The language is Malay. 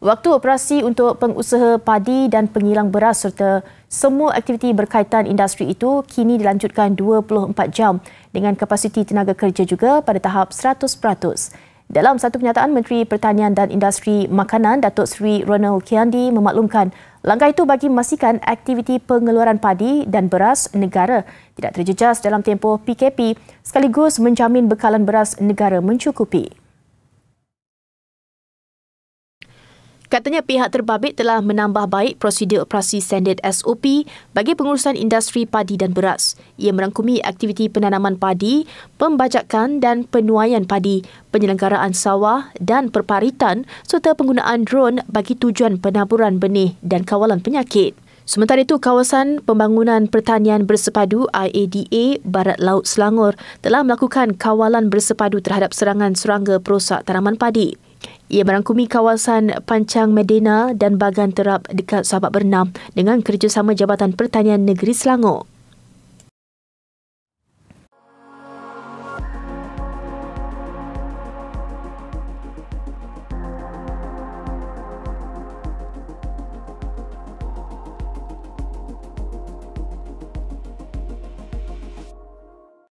Waktu operasi untuk pengusaha padi dan pengilang beras serta semua aktiviti berkaitan industri itu kini dilanjutkan 24 jam dengan kapasiti tenaga kerja juga pada tahap 100%. Dalam satu pernyataan Menteri Pertanian dan Industri Makanan, Datuk Seri Ronald Kiandi memaklumkan langkah itu bagi memastikan aktiviti pengeluaran padi dan beras negara tidak terjejas dalam tempoh PKP sekaligus menjamin bekalan beras negara mencukupi. Katanya pihak terbabit telah menambah baik prosedur operasi standard SOP bagi pengurusan industri padi dan beras. Ia merangkumi aktiviti penanaman padi, pembajakan dan penuaian padi, penyelenggaraan sawah dan perparitan serta penggunaan drone bagi tujuan penaburan benih dan kawalan penyakit. Sementara itu, Kawasan Pembangunan Pertanian Bersepadu IADA Barat Laut Selangor telah melakukan kawalan bersepadu terhadap serangan serangga perosak tanaman padi. Ia merangkumi kawasan Pancang Medina dan Bagan Terap dekat Sabak Bernam dengan kerjasama Jabatan Pertanian Negeri Selangor.